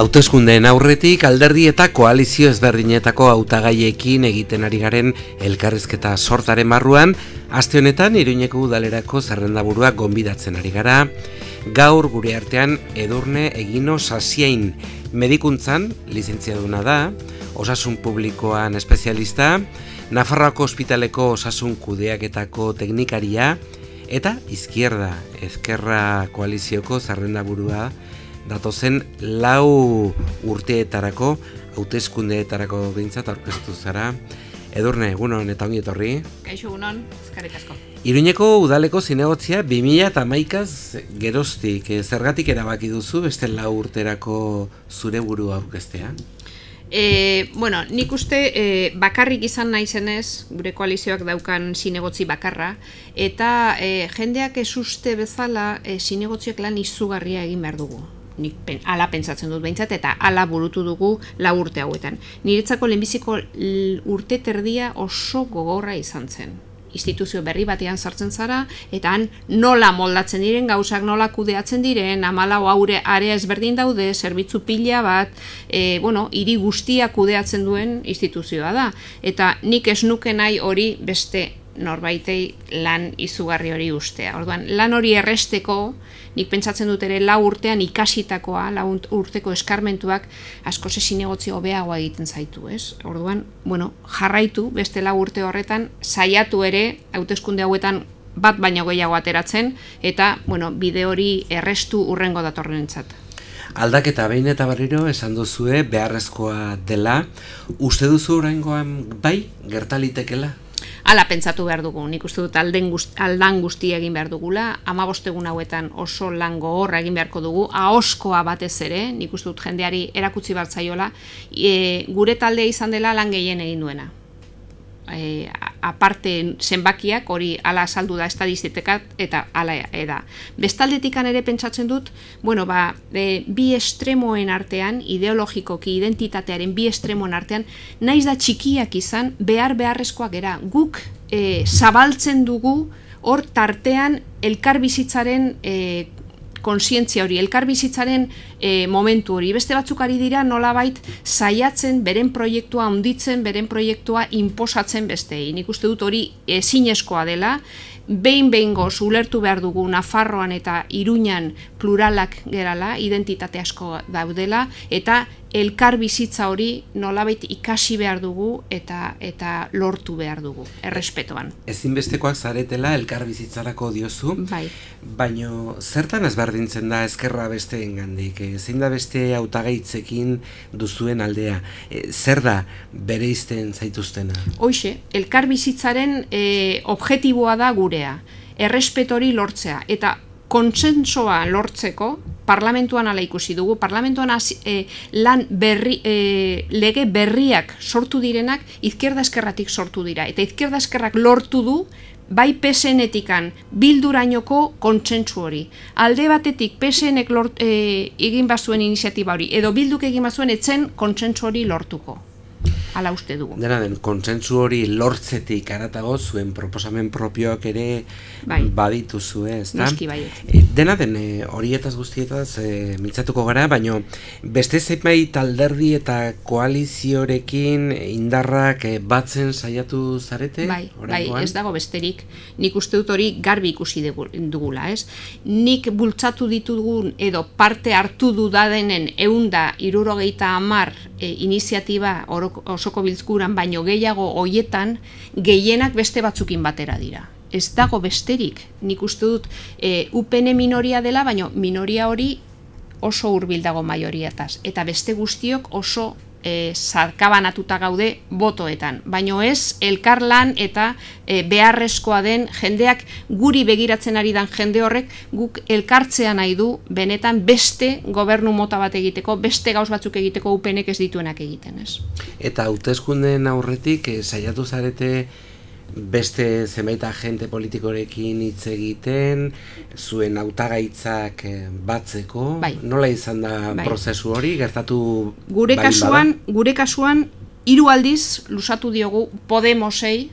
Hautezkundeen aurretik alderdi eta koalizio ezberdinetako hautagaiekin egiten ari garen elkarrizketa sortaren marruan, aste honetan Iruñeko udalerako zerrendaburua gonbidatzen ari gara. Gaur gure artean edurne egino sasiein medikuntzan lizentziaduna da, osasun publikoan espezialista, Nafarroako ospitaleko osasun kudeaketako teknikaria eta izquierda, ezkerra koalizioko zerrendaburua datozen lau urteetarako, hautezkundeetarako behintzat aurkeztu zara. Edurne, egunon eta ongi etorri. Kaixo, egunon, ezkarek asko. Iruñeko udaleko zinegotzia 2000 eta maikaz geroztik, eh, zergatik erabaki duzu beste lau urterako zure buru aurkeztea? E, bueno, nik uste eh, bakarrik izan naizenez, gure koalizioak daukan zinegotzi bakarra, eta jendeak ez uste bezala e, lan izugarria egin behar dugu nik pen, ala pentsatzen dut behintzat, eta ala burutu dugu la urte hauetan. Niretzako lehenbiziko urte terdia oso gogorra izan zen. Instituzio berri batean sartzen zara, eta han nola moldatzen diren, gauzak nola kudeatzen diren, amalau aure area ezberdin daude, zerbitzu pila bat, e, bueno, iri guztia kudeatzen duen instituzioa da. Eta nik ez nuke nahi hori beste norbaitei lan izugarri hori ustea. Orduan, lan hori erresteko, nik pentsatzen dut ere lau urtean ikasitakoa, lau urteko eskarmentuak asko ze sinegotzi hobeagoa egiten zaitu, ez? Orduan, bueno, jarraitu beste lau urte horretan saiatu ere hauteskunde hauetan bat baino gehiago ateratzen eta, bueno, bide hori errestu urrengo datorrenentzat. Aldaketa behin eta barriro, esan duzue beharrezkoa dela, uste duzu oraingoan bai gertalitekela ala pentsatu behar dugu, nik uste dut alden guzti, aldan guzti egin behar dugula, ama bostegun hauetan oso lango horra egin beharko dugu, haoskoa batez ere, nik uste dut jendeari erakutsi bat e, gure taldea izan dela lan gehien egin duena e, aparte zenbakiak hori ala saldu da estadistetekat eta hala eda. Bestaldetik ere pentsatzen dut, bueno, ba, e, bi estremoen artean, ideologikoki identitatearen bi estremoen artean, naiz da txikiak izan behar beharrezkoa gera. Guk e, zabaltzen dugu hor tartean elkarbizitzaren e, konsientzia hori, elkarbizitzaren e, momentu hori. Beste batzuk ari dira nolabait saiatzen beren proiektua onditzen, beren proiektua imposatzen beste. Nik uste dut hori ezinezkoa dela, behin behin goz ulertu behar dugu Nafarroan eta Iruñan pluralak gerala, identitate asko daudela, eta elkar bizitza hori nolabait ikasi behar dugu eta eta lortu behar dugu errespetoan. Ezinbestekoak zaretela elkar bizitzarako diozu. Bai. Baino zertan ezberdintzen da ezkerra besteengandik? Eh, zein da beste hautagaitzekin duzuen aldea? Eh, zer da izten zaituztena? Hoxe, elkar bizitzaren eh, objektiboa da gurea. errespetori lortzea eta kontsentsoa lortzeko parlamentuan ala ikusi dugu, parlamentuan eh, lan berri, eh, lege berriak sortu direnak, izkerda eskerratik sortu dira, eta izkerda eskerrak lortu du, bai PSN-etikan bildurainoko kontsentsu hori. Alde batetik PSN-ek eh, egin bazuen iniziatiba hori, edo bilduk egin bazuen etzen kontsentsu hori lortuko ala uste dugu. Dena den, kontsentzu hori lortzetik aratago zuen proposamen propioak ere bai. baditu zuen, ez da? Noski bai. E, dena den, e, horietaz guztietaz e, gara, baino beste zeipai talderdi eta koaliziorekin indarrak e, batzen saiatu zarete? Bai, bai ez dago besterik. Nik uste dut hori garbi ikusi dugula, ez? Nik bultzatu ditugun edo parte hartu dudadenen eunda irurogeita amar e, iniziatiba oroko osoko bilzkuran baino gehiago hoietan gehienak beste batzukin batera dira ez dago besterik nik uste dut e, eh, UPN minoria dela baino minoria hori oso hurbil dago maioriataz eta beste guztiok oso e, sarkabanatuta gaude botoetan, baino ez elkarlan eta e, beharrezkoa den jendeak guri begiratzen ari dan jende horrek guk elkartzea nahi du benetan beste gobernu mota bat egiteko, beste gauz batzuk egiteko upenek ez dituenak egiten, ez? Eta hautezkunden aurretik e, saiatu zarete beste zenbait agente politikorekin hitz egiten, zuen hautagaitzak eh, batzeko, bai. nola izan da bai. prozesu hori gertatu gure kasuan, gure kasuan hiru aldiz lusatu diogu Podemosei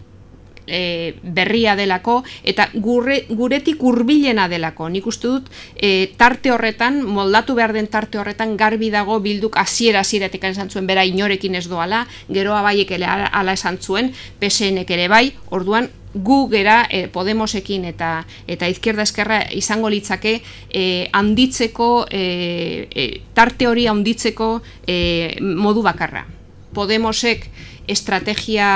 e, berria delako eta gure, guretik hurbilena delako. Nik uste dut e, tarte horretan, moldatu behar den tarte horretan garbi dago bilduk hasiera hasieratik esan zuen bera inorekin ez doala, geroa baiek ere ala esan zuen, PSNek ere bai, orduan gu gera e, Podemosekin eta eta izkierda eskerra izango litzake e, handitzeko e, e, tarte hori handitzeko e, modu bakarra. Podemosek estrategia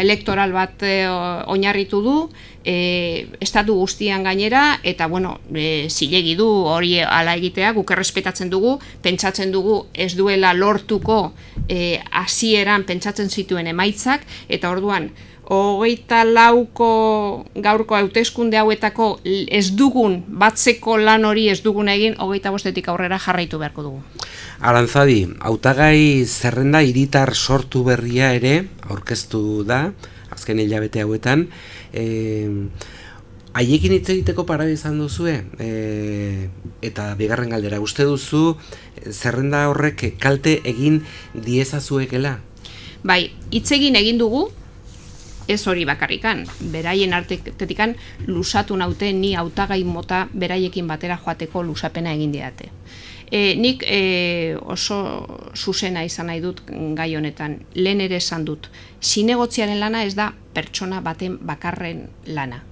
elektoral bat eh, oinarritu du, e, estatu guztian gainera, eta, bueno, e, zilegi du hori ala egitea, guk errespetatzen dugu, pentsatzen dugu ez duela lortuko hasieran pentsatzen zituen emaitzak, eta orduan, hogeita lauko gaurko hauteskunde hauetako ez dugun, batzeko lan hori ez dugun egin, hogeita bostetik aurrera jarraitu beharko dugu. Arantzadi, hautagai zerrenda hiritar sortu berria ere, aurkeztu da, azken hilabete hauetan, e, haiekin hitz egiteko paradi izan duzue, e, eta bigarren galdera, uste duzu, zerrenda horrek kalte egin diezazuekela? Bai, hitz egin egin dugu, ez hori bakarrikan, beraien artetetikan lusatu naute ni hautagai mota beraiekin batera joateko lusapena egin diate. E, nik e, oso zuzena izan nahi dut gai honetan, lehen ere esan dut, sinegotziaren lana ez da pertsona baten bakarren lana.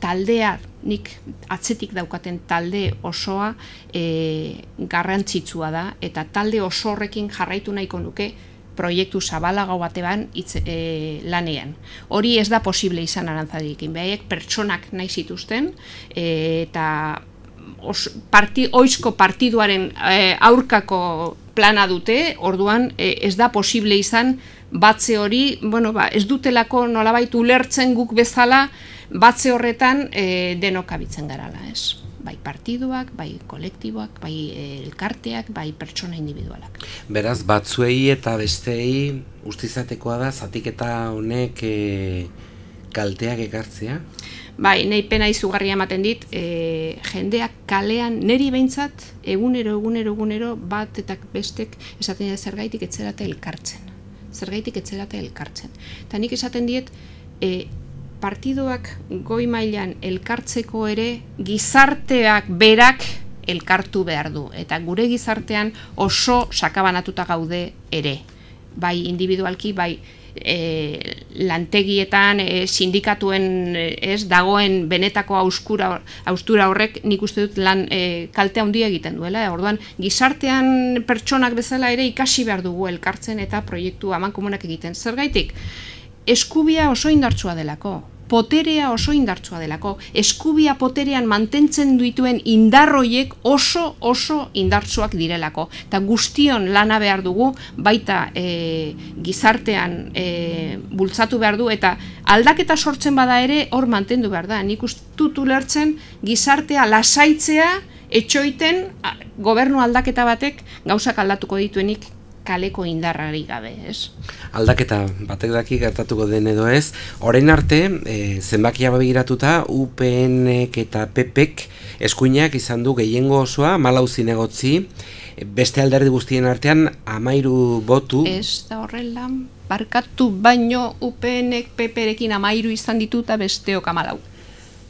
Taldea, nik atzetik daukaten talde osoa e, garrantzitsua da, eta talde oso horrekin jarraitu nahiko nuke proiektu zabalagau batean itz, e, lanean. Hori ez da posible izan arantzadik, inbeiek pertsonak nahi zituzten, e, eta os, parti, oizko partiduaren e, aurkako plana dute, orduan e, ez da posible izan batze hori, bueno, ba, ez dutelako nolabaitu lertzen guk bezala, batze horretan e, denokabitzen garala, ez bai partiduak, bai kolektiboak, bai eh, elkarteak, bai pertsona individualak. Beraz, batzuei eta besteei ustizatekoa da, zatiketa honek e, kalteak ekartzea? Bai, nahi pena izugarria ematen dit, e, jendeak kalean, neri behintzat, egunero, egunero, egunero, bat eta bestek esaten dira zergaitik etzerate elkartzen. Zergaitik etzerate elkartzen. Eta nik esaten diet, e, partiduak goi mailan elkartzeko ere gizarteak berak elkartu behar du. Eta gure gizartean oso sakabanatuta gaude ere. Bai individualki, bai e, lantegietan, e, sindikatuen e, ez dagoen benetako auskura, austura horrek nik uste dut lan e, kaltea handia egiten duela. E, orduan, gizartean pertsonak bezala ere ikasi behar dugu elkartzen eta proiektu haman komunak egiten. Zergaitik? eskubia oso indartsua delako, poterea oso indartsua delako, eskubia poterean mantentzen dituen indarroiek oso oso indartsuak direlako. Eta guztion lana behar dugu, baita e, gizartean e, bultzatu behar du, eta aldaketa sortzen bada ere hor mantendu behar da. Nik ustutu lertzen gizartea lasaitzea etxoiten gobernu aldaketa batek gauzak aldatuko dituenik kaleko indarrari gabe, ez? Aldaketa batek daki gertatuko den edo ez, orain arte, e, zenbakia babiratuta, upn eta PP-ek eskuinak izan du gehiengo osoa, malau zinegotzi, beste alderdi guztien artean, amairu botu... Ez, da horrela, barkatu baino UPN-ek pp ekin amairu izan dituta besteok amalau.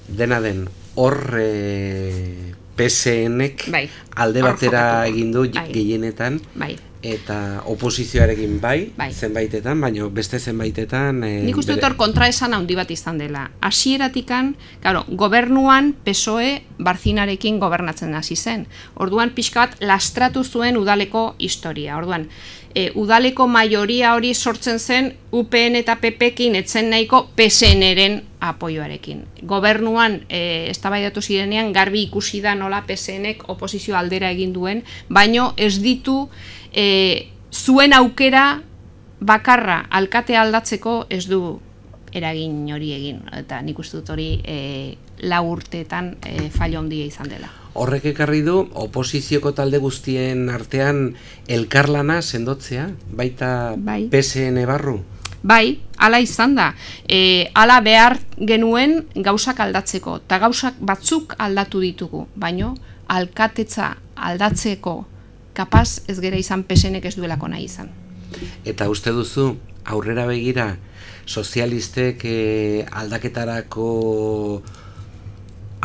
Dena den, horre eh, PSN-ek bai. alde batera egin du bai. gehienetan, bai eta oposizioarekin bai, bai. zenbaitetan, baino beste zenbaitetan... E, Nik uste dut hor kontra esan handi bat izan dela. Asieratikan, claro, gobernuan PSOE barzinarekin gobernatzen hasi zen. Orduan pixka bat lastratu zuen udaleko historia. Orduan, eh, udaleko maioria hori sortzen zen UPN eta PPkin etzen nahiko PSNren apoioarekin. Gobernuan e, eztabaidatu zirenean garbi ikusi da nola PSN-ek oposizio aldera egin duen, baino ez ditu e, zuen aukera bakarra alkate aldatzeko ez du eragin hori egin eta nik uste dut hori e, urteetan e, fallo hondia izan dela. Horrek ekarri du oposizioko talde guztien artean elkarlana sendotzea, baita bai. PSN barru. Bai, hala izan da. E, hala behar genuen gauzak aldatzeko eta gauzak batzuk aldatu ditugu, baino alkatetza aldatzeko kapaz ez gera izan pesenek ez duelako nahi izan. Eta uste duzu, aurrera begira, sozialistek eh, aldaketarako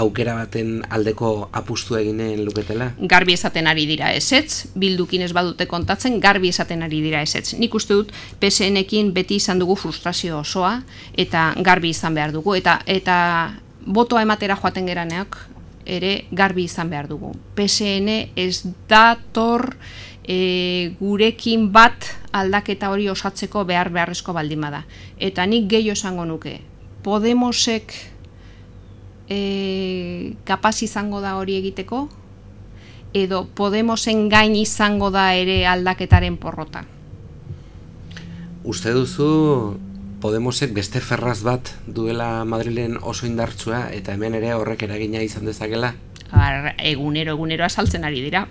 aukera baten aldeko apustu eginen luketela? Garbi esaten ari dira esetz, bildukin ez badute kontatzen, garbi esaten ari dira esetz. Nik uste dut, psn beti izan dugu frustrazio osoa, eta garbi izan behar dugu, eta, eta botoa ematera joaten geraneak, ere garbi izan behar dugu. PSN ez dator e, gurekin bat aldaketa hori osatzeko behar beharrezko baldima da. Eta nik gehi esango nuke. Podemosek e, kapaz izango da hori egiteko edo Podemosen gain izango da ere aldaketaren porrota. Uste duzu Podemosek beste ferraz bat duela Madrilen oso indartsua eta hemen ere horrek eragina izan dezakela? Har, egunero, egunero azaltzen ari dira.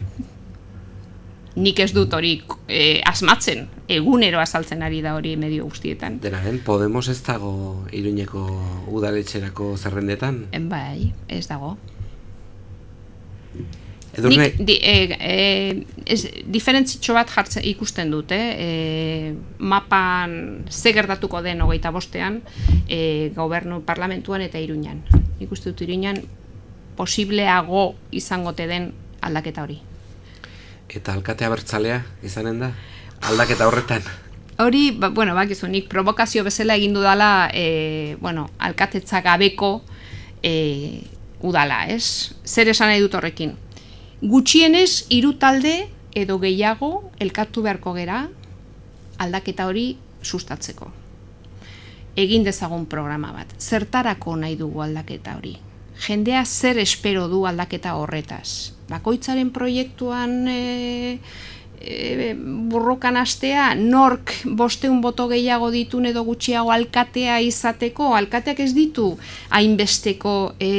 Nik ez dut hori e, asmatzen, egunero azaltzen ari da hori medio guztietan. Dena, Podemos ez dago iruñeko udaletxerako zerrendetan? En bai, ez dago. Nik di, e, e, diferentzitxo bat jartzen ikusten dute, eh? eh? mapan ze gertatuko den hogeita bostean e, gobernu parlamentuan eta iruñan. Nik uste dut iruñan posibleago izango te den aldaketa hori. Eta alkatea bertzalea izanen da? Aldaketa horretan? Hori, ba, bueno, bakizu, nik provokazio bezala egin dudala, e, bueno, alkatetza gabeko e, udala, ez? Zer esan nahi dut horrekin? gutxienez hiru talde edo gehiago elkartu beharko gera aldaketa hori sustatzeko. Egin dezagun programa bat. Zertarako nahi dugu aldaketa hori? Jendea zer espero du aldaketa horretaz? Bakoitzaren proiektuan e, e, burrokan astea, nork bosteun boto gehiago ditun edo gutxiago alkatea izateko, alkateak ez ditu hainbesteko e,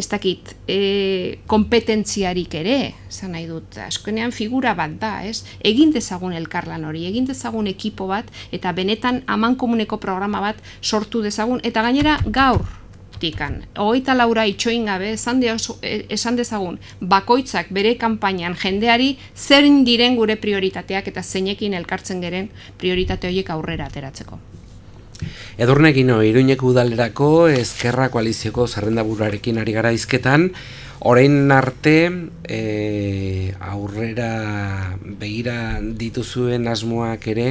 ez dakit, e, kompetentziarik ere, zan nahi dut, askenean figura bat da, ez? Egin dezagun elkarlan hori, egin dezagun ekipo bat, eta benetan aman komuneko programa bat sortu dezagun, eta gainera gaur tikan, hogeita laura itxoin gabe, esan, e, esan dezagun, bakoitzak bere kanpainan jendeari, zer diren gure prioritateak eta zeinekin elkartzen geren prioritate horiek aurrera ateratzeko. Edurne gino, iruineko udalerako ezkerra koalizioko zerrendaburuarekin ari gara izketan, orain arte eh, aurrera behira dituzuen asmoak ere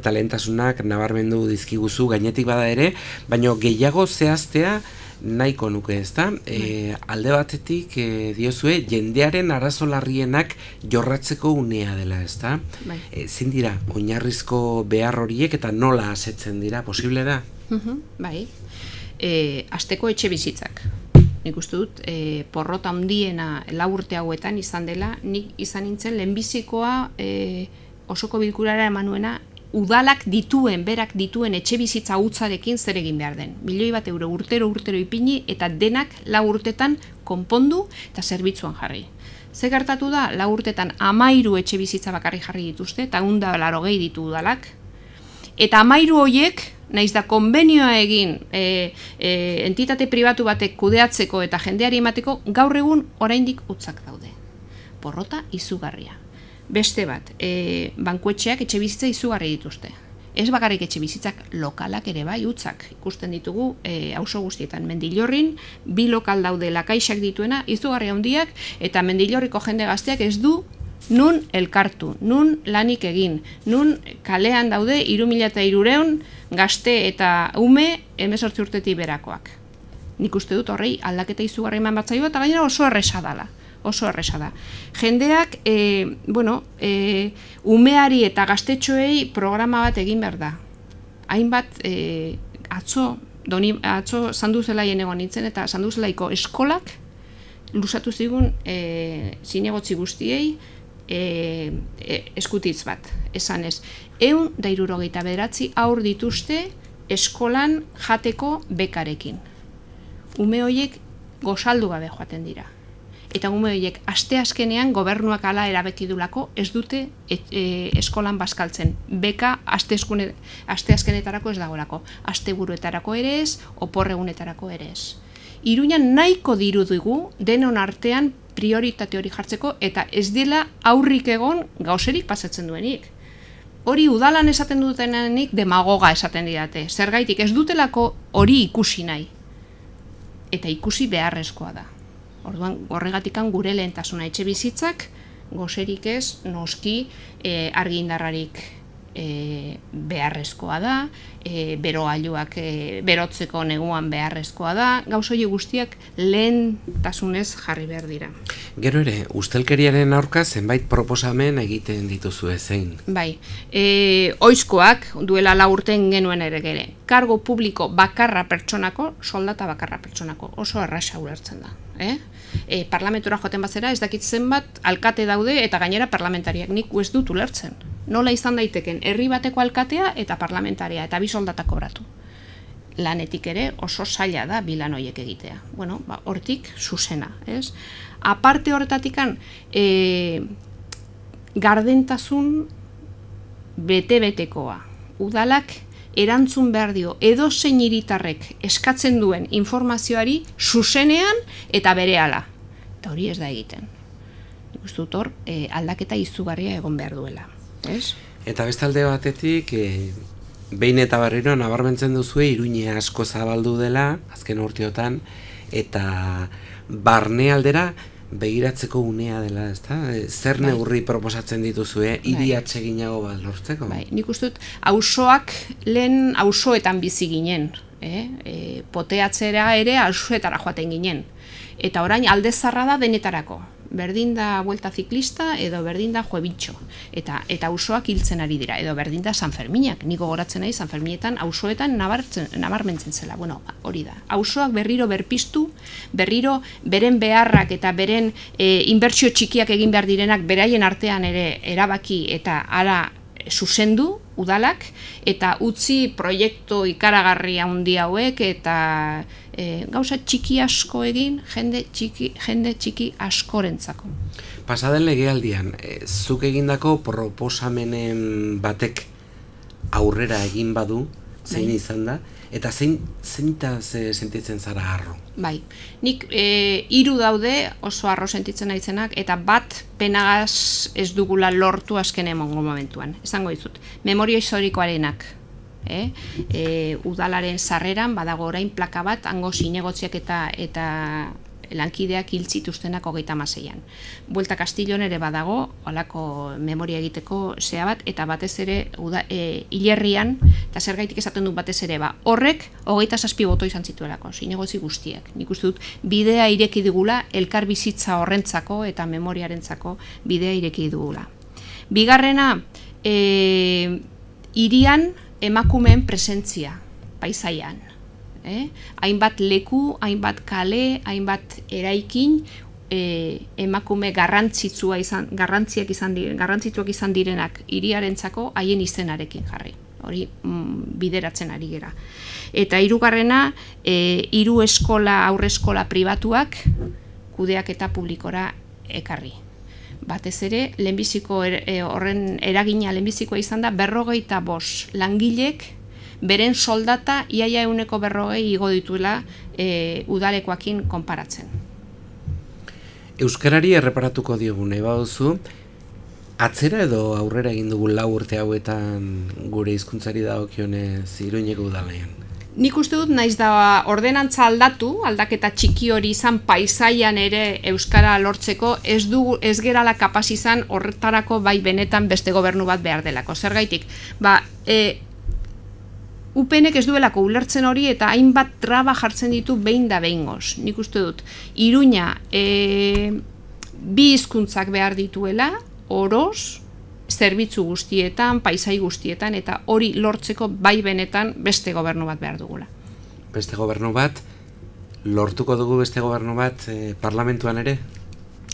eta lehentasunak nabarmendu dizkiguzu gainetik bada ere, baino gehiago zehaztea nahiko nuke ez da, bai. e, eh, alde batetik eh, diozue jendearen arazo larrienak jorratzeko unea dela ez da, bai. e, eh, zin dira, oinarrizko behar horiek eta nola asetzen dira, posible da? bai, e, asteko etxe bizitzak, nik uste dut, e, porrota handiena laurte hauetan izan dela, nik izan nintzen lehenbizikoa e, osoko bilkurara emanuena udalak dituen, berak dituen etxebizitza bizitza utzarekin zer egin behar den. Milioi bat euro urtero urtero ipini eta denak lau urtetan konpondu eta zerbitzuan jarri. Ze gertatu da, lau urtetan amairu etxebizitza bizitza bakarri jarri dituzte, eta unda laro gehi ditu udalak. Eta amairu hoiek, naiz da konbenioa egin e, e, entitate pribatu batek kudeatzeko eta jendeari emateko, gaur egun oraindik utzak daude. Porrota izugarria. Beste bat, e, bankuetxeak etxe bizitza izugarri dituzte. Ez bakarrik etxe bizitzak lokalak ere bai utzak ikusten ditugu e, auzo guztietan mendilorrin, bi lokal daude lakaisak dituena izugarri handiak eta mendilorriko jende gazteak ez du nun elkartu, nun lanik egin, nun kalean daude irumila eta gazte eta ume emezortzi urtetik berakoak. Nik uste dut horrei aldaketa izugarri eman bat zaio eta gainera oso erresa dala oso erresa da. Jendeak, e, bueno, e, umeari eta gaztetxoei programa bat egin behar da. Hainbat, e, atzo, doni, atzo zanduzelaien egon nintzen eta zanduzelaiko eskolak lusatu zigun e, zinegotzi guztiei e, e, eskutitz bat, esan ez. Eun dairurogeita beratzi aur dituzte eskolan jateko bekarekin. Ume horiek gozaldu gabe joaten dira eta gume horiek aste askenean gobernuak hala erabeki ez dute e, e, eskolan bazkaltzen. Beka aste, eskune, ez dagoelako. Aste buruetarako ere ez, oporregunetarako ere ez. Iruña nahiko diru dugu denon artean prioritate hori jartzeko eta ez dela aurrik egon gauzerik pasatzen duenik. Hori udalan esaten dutenenik demagoga esaten didate. Zergaitik ez dutelako hori ikusi nahi. Eta ikusi beharrezkoa da. Orduan, Gorregatikan gure lehentasuna etxe bizitzak, gozerik ez, noski, e, eh, argindarrarik eh, beharrezkoa da, e, bero e, berotzeko neguan beharrezkoa da, gauz hori guztiak lehen tasunez jarri behar dira. Gero ere, ustelkeriaren aurka zenbait proposamen egiten dituzu ezein? Bai, e, oizkoak duela laurten genuen ere gere, kargo publiko bakarra pertsonako, soldata bakarra pertsonako, oso arraxa ulertzen da. Eh? E, parlamentura joaten batzera ez dakit zenbat alkate daude eta gainera parlamentariak nik ez dut ulertzen. Nola izan daiteken herri bateko alkatea eta parlamentaria eta bi soldata kobratu. Lanetik ere oso saia da bilan hoiek egitea. Bueno, ba, hortik zuzena, ez? Aparte horretatik kan, e, gardentasun bete-betekoa. Udalak erantzun behar dio edo zein iritarrek eskatzen duen informazioari zuzenean eta berehala. Eta hori ez da egiten. Gustut hor, e, aldaketa izugarria egon behar duela, ez? Eta bestalde batetik, e, behin eta barriro nabarmentzen duzu iruine asko zabaldu dela, azken urteotan, eta barne aldera begiratzeko unea dela, ez e, Zer bai. neurri proposatzen dituzue, iri bai. atseginago bat lortzeko? Bai. Nik uste dut, hausoak lehen hausoetan bizi ginen, eh? E, poteatzera ere hausoetara joaten ginen. Eta orain aldezarra da denetarako, berdin da vuelta ciclista edo berdin da juebitxo eta eta auzoak hiltzen ari dira edo berdin da San Ferminak niko goratzen nahi San Ferminetan auzoetan nabartzen nabarmentzen zela bueno hori da auzoak berriro berpistu berriro beren beharrak eta beren e, inbertsio txikiak egin behar direnak beraien artean ere erabaki eta ara zuzendu udalak eta utzi proiektu ikaragarria handi hauek eta e, gauza txiki asko egin jende txiki, jende txiki askorentzako. Pasaden legealdian, e, zuk egindako proposamenen batek aurrera egin badu, zein bai. izan da, eta zein, sentitzen zara harro? Bai, nik e, iru daude oso harro sentitzen naizenak eta bat penagaz ez dugula lortu azken emongo momentuan, esango dizut. Memorio historikoarenak, eh? e, udalaren sarreran badago orain plaka bat hango sinegotziak eta eta lankideak hil zituztenak hogeita maseian. Buelta Kastilon ere badago, olako memoria egiteko zea bat, eta batez ere e, hilerrian, e, eta zer gaitik esaten dut batez ere, ba, horrek hogeita zazpi boto izan zituelako, zinegozi guztiek. Nik uste dut, bidea ireki digula, elkar bizitza horrentzako eta memoriarentzako bidea ireki digula. Bigarrena, e, irian, emakumeen presentzia paisaian. Eh? Hainbat leku, hainbat kale, hainbat eraikin eh, emakume garrantzitsua izan garrantziak izan diren garrantzituak izan direnak hiriarentzako haien izenarekin jarri. Hori mm, bideratzen ari gera. Eta hirugarrena, eh hiru eskola aurreskola pribatuak kudeak eta publikora ekarri batez ere, lehenbiziko er, e, horren eragina lehenbizikoa izan da, berrogei eta langilek, beren soldata iaia euneko berrogei igo dituela e, udalekoakin konparatzen. Euskarari erreparatuko diogun, eba atzera edo aurrera egin dugu lau urte hauetan gure hizkuntzari daokionez iruineko udalean? Nik uste dut naiz da ordenantza aldatu, aldaketa txiki hori izan paisaian ere euskara lortzeko, ez du ez gerala kapaz izan horretarako bai benetan beste gobernu bat behar delako. Zergaitik, ba, e, UPNek ez duelako ulertzen hori eta hainbat traba jartzen ditu behin da behingoz. Nik uste dut Iruña eh bi hizkuntzak behar dituela, oroz, zerbitzu guztietan, paisai guztietan, eta hori lortzeko bai benetan beste gobernu bat behar dugula. Beste gobernu bat, lortuko dugu beste gobernu bat eh, parlamentuan ere?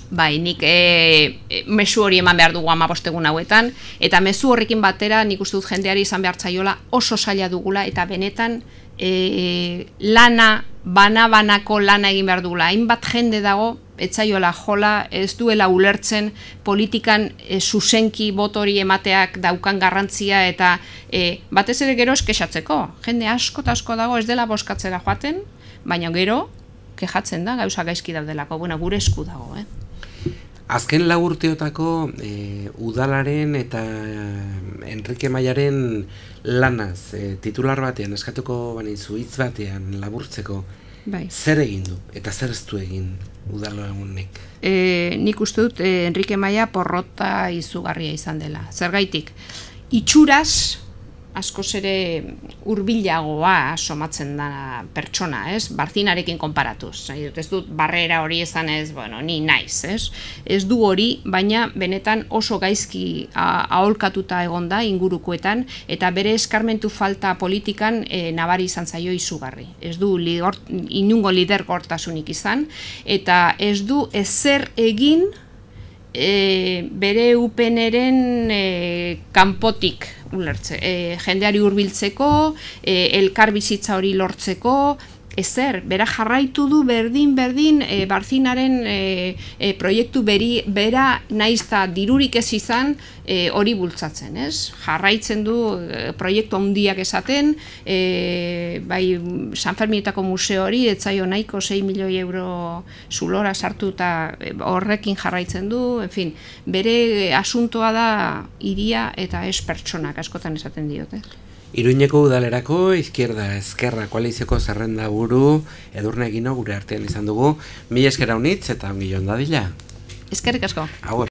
Bai, nik e, eh, eh, mesu hori eman behar dugu amabostegun hauetan, eta mezu horrekin batera nik uste dut jendeari izan behar tzaiola, oso saia dugula, eta benetan lana, bana-banako lana egin behar dugula. Hainbat jende dago, etzaiola jola, ez duela ulertzen politikan e, zuzenki botori emateak daukan garrantzia eta e, batez ere gero eskesatzeko, jende asko eta asko dago ez dela boskatzera joaten, baina gero kejatzen da, gauza gaizki daudelako, bueno, gure esku dago. Eh? Azken lagurteotako e, eh, Udalaren eta Enrique Maiaren lanaz, titular batean, eskatuko banizu, hitz batean, laburtzeko, Bai. Zer egin du eta zer ez du egin udalo egunek? E, nik uste dut e, Enrique Maia porrota izugarria izan dela. Zergaitik, itxuraz askoz ere hurbilagoa somatzen da pertsona, ez? Barzinarekin konparatuz. ez dut barrera hori esan ez, bueno, ni naiz, ez? Ez du hori, baina benetan oso gaizki aholkatuta egonda ingurukoetan eta bere eskarmentu falta politikan e, nabari izan zaio izugarri. Ez du lider, inungo izan eta ez du ezer egin e, bere upeneren e, kanpotik ulertze, e, jendeari hurbiltzeko, e, elkar bizitza hori lortzeko, ezer, bera jarraitu du berdin berdin e, eh, barzinaren e, eh, e, eh, proiektu beri bera naizta dirurik ez izan e, hori bultzatzen, ez? Jarraitzen du e, proiektu handiak esaten, e, bai San Fermietako museo hori etzaio nahiko 6 milioi euro zulora sartu eta horrekin jarraitzen du, en fin, bere asuntoa da iria eta ez pertsonak askotan esaten diote. Eh? Iruñeko udalerako izquierda ezkerra koalizioko zerrenda buru edurne egino gure artean izan dugu. Mila eskera unitz eta ongi joan dadila. Eskerrik asko. Hau